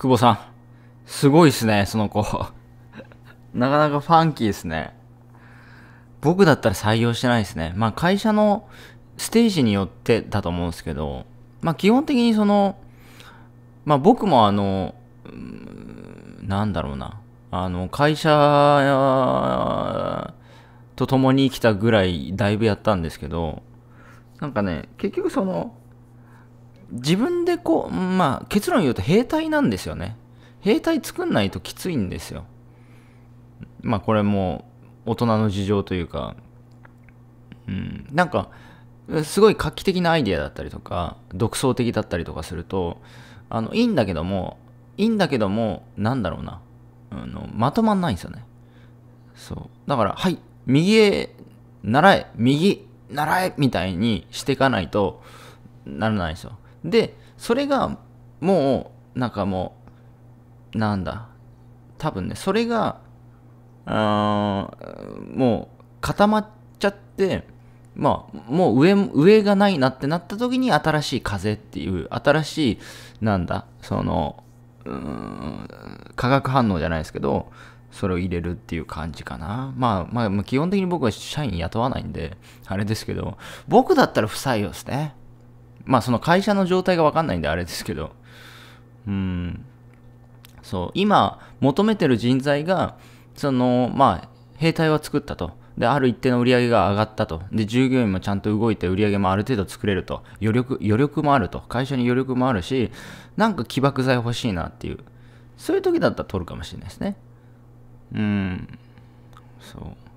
久保さん。すごいっすね、その子。なかなかファンキーですね。僕だったら採用してないですね。まあ会社のステージによってだと思うんですけど、まあ基本的にその、まあ僕もあの、なんだろうな。あの、会社と共に生きたぐらいだいぶやったんですけど、なんかね、結局その、自分でこう、まあ、結論言うと兵隊なんですよね。兵隊作んないときついんですよ。まあ、これも大人の事情というか、うん、なんか、すごい画期的なアイデアだったりとか、独創的だったりとかすると、あの、いいんだけども、いいんだけども、なんだろうな、あのまとまんないんですよね。そう。だから、はい、右へ習え、右、習え、みたいにしていかないとならないんですよ。で、それがもう、なんかもう、なんだ、多分ね、それが、あもう固まっちゃって、まあ、もう上、上がないなってなった時に新しい風っていう、新しい、なんだ、その、うん、化学反応じゃないですけど、それを入れるっていう感じかな。まあ、まあ、基本的に僕は社員雇わないんで、あれですけど、僕だったら不採用ですね。まあその会社の状態がわかんないんであれですけど、うん、そう、今求めてる人材が、その、まあ、兵隊は作ったと。で、ある一定の売り上げが上がったと。で、従業員もちゃんと動いて売り上げもある程度作れると。余力、余力もあると。会社に余力もあるし、なんか起爆剤欲しいなっていう。そういう時だったら取るかもしれないですね。うん。そう。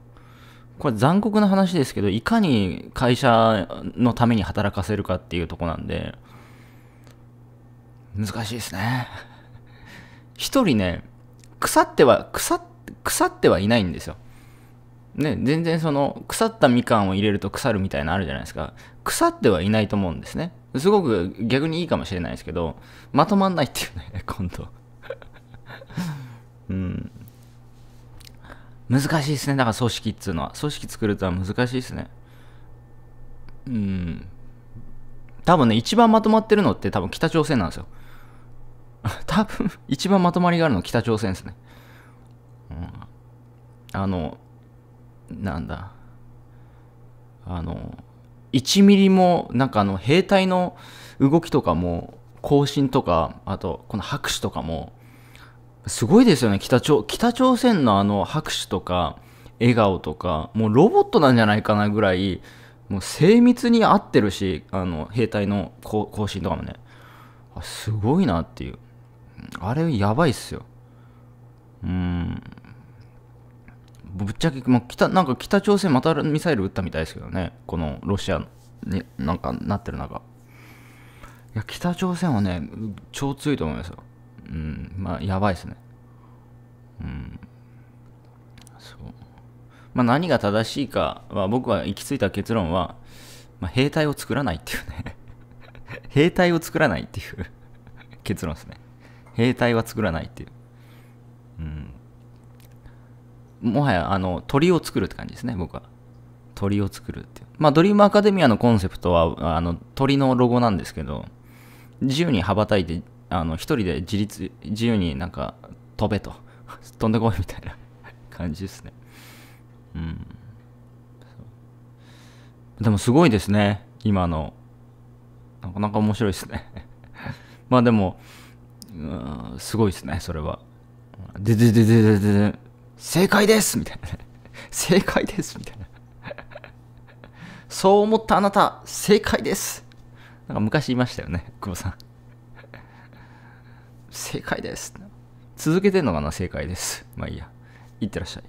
これ残酷な話ですけど、いかに会社のために働かせるかっていうとこなんで、難しいですね。一人ね、腐っては、腐って、腐ってはいないんですよ。ね、全然その腐ったみかんを入れると腐るみたいなのあるじゃないですか。腐ってはいないと思うんですね。すごく逆にいいかもしれないですけど、まとまんないっていうね、今度。うん。難しいですね。だから組織っつうのは。組織作るとのは難しいですね。うん。多分ね、一番まとまってるのって多分北朝鮮なんですよ。多分、一番まとまりがあるのは北朝鮮ですね。うん、あの、なんだ。あの、1ミリも、なんかあの、兵隊の動きとかも、行進とか、あと、この拍手とかも、すごいですよね北朝北朝鮮のあの拍手とか笑顔とかもうロボットなんじゃないかなぐらいもう精密に合ってるしあの兵隊の行進とかもねすごいなっていうあれやばいっすようんぶっちゃけ、まあ、北なんか北朝鮮またミサイル撃ったみたいですけどねこのロシアになんかなってる中いや北朝鮮はね超強いと思いますようん、まあ、やばいですね。うん。そう。まあ、何が正しいかは、僕は行き着いた結論は、まあ、兵隊を作らないっていうね 兵隊を作らないっていう 結論ですね。兵隊は作らないっていう。うん。もはや、あの、鳥を作るって感じですね、僕は。鳥を作るっていう。まあ、ドリームアカデミアのコンセプトは、あの、鳥のロゴなんですけど、自由に羽ばたいてあの、一人で自立、自由になんか、飛べと。飛んでこいみたいな感じですね。うん。でもすごいですね。今の。なかなか面白いですね。まあでも、うん、すごいですね、それは。ででででででで、正解ですみたいな。ね、正解ですみたいな。そう思ったあなた、正解ですなんか昔いましたよね、久保さん。正解です。続けてんのかな正解です。まあいいや。いってらっしゃい。